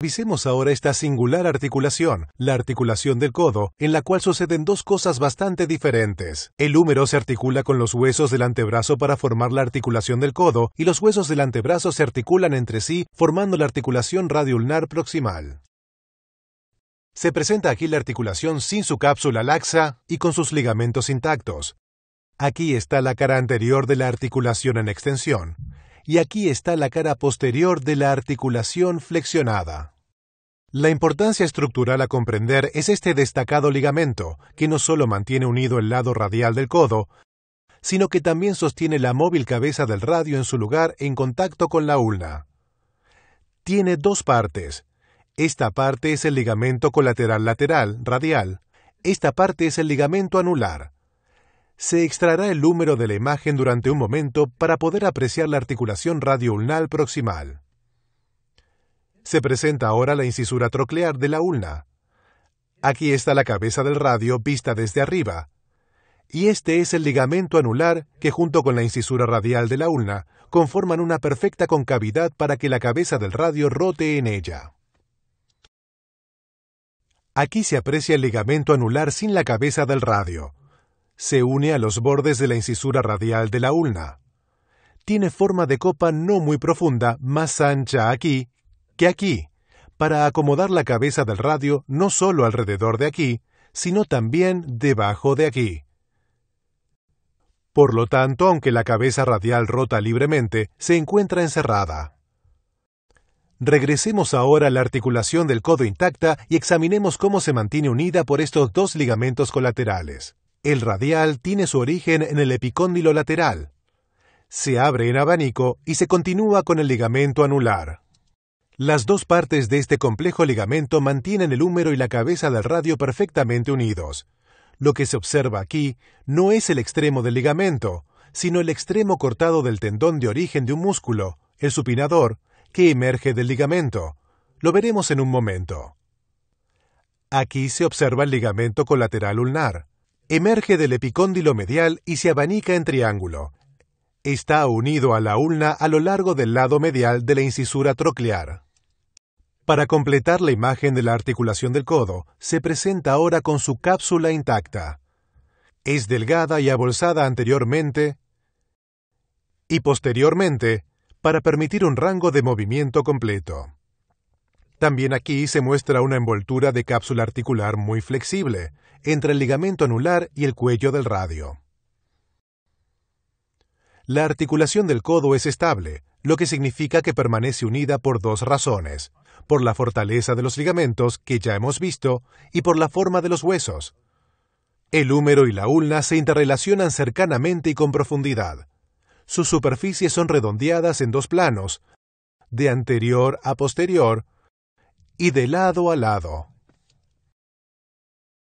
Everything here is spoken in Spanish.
Visemos ahora esta singular articulación, la articulación del codo, en la cual suceden dos cosas bastante diferentes. El húmero se articula con los huesos del antebrazo para formar la articulación del codo y los huesos del antebrazo se articulan entre sí formando la articulación radiulnar proximal. Se presenta aquí la articulación sin su cápsula laxa y con sus ligamentos intactos. Aquí está la cara anterior de la articulación en extensión y aquí está la cara posterior de la articulación flexionada. La importancia estructural a comprender es este destacado ligamento, que no solo mantiene unido el lado radial del codo, sino que también sostiene la móvil cabeza del radio en su lugar en contacto con la ulna. Tiene dos partes. Esta parte es el ligamento colateral lateral radial. Esta parte es el ligamento anular se extraerá el número de la imagen durante un momento para poder apreciar la articulación radioulnal proximal. Se presenta ahora la incisura troclear de la ulna. Aquí está la cabeza del radio vista desde arriba. Y este es el ligamento anular que junto con la incisura radial de la ulna conforman una perfecta concavidad para que la cabeza del radio rote en ella. Aquí se aprecia el ligamento anular sin la cabeza del radio, se une a los bordes de la incisura radial de la ulna. Tiene forma de copa no muy profunda, más ancha aquí que aquí, para acomodar la cabeza del radio no solo alrededor de aquí, sino también debajo de aquí. Por lo tanto, aunque la cabeza radial rota libremente, se encuentra encerrada. Regresemos ahora a la articulación del codo intacta y examinemos cómo se mantiene unida por estos dos ligamentos colaterales. El radial tiene su origen en el epicóndilo lateral. Se abre en abanico y se continúa con el ligamento anular. Las dos partes de este complejo ligamento mantienen el húmero y la cabeza del radio perfectamente unidos. Lo que se observa aquí no es el extremo del ligamento, sino el extremo cortado del tendón de origen de un músculo, el supinador, que emerge del ligamento. Lo veremos en un momento. Aquí se observa el ligamento colateral ulnar emerge del epicóndilo medial y se abanica en triángulo. Está unido a la ulna a lo largo del lado medial de la incisura troclear. Para completar la imagen de la articulación del codo, se presenta ahora con su cápsula intacta. Es delgada y abolsada anteriormente y posteriormente para permitir un rango de movimiento completo. También aquí se muestra una envoltura de cápsula articular muy flexible, entre el ligamento anular y el cuello del radio. La articulación del codo es estable, lo que significa que permanece unida por dos razones, por la fortaleza de los ligamentos que ya hemos visto y por la forma de los huesos. El húmero y la ulna se interrelacionan cercanamente y con profundidad. Sus superficies son redondeadas en dos planos, de anterior a posterior, y de lado a lado.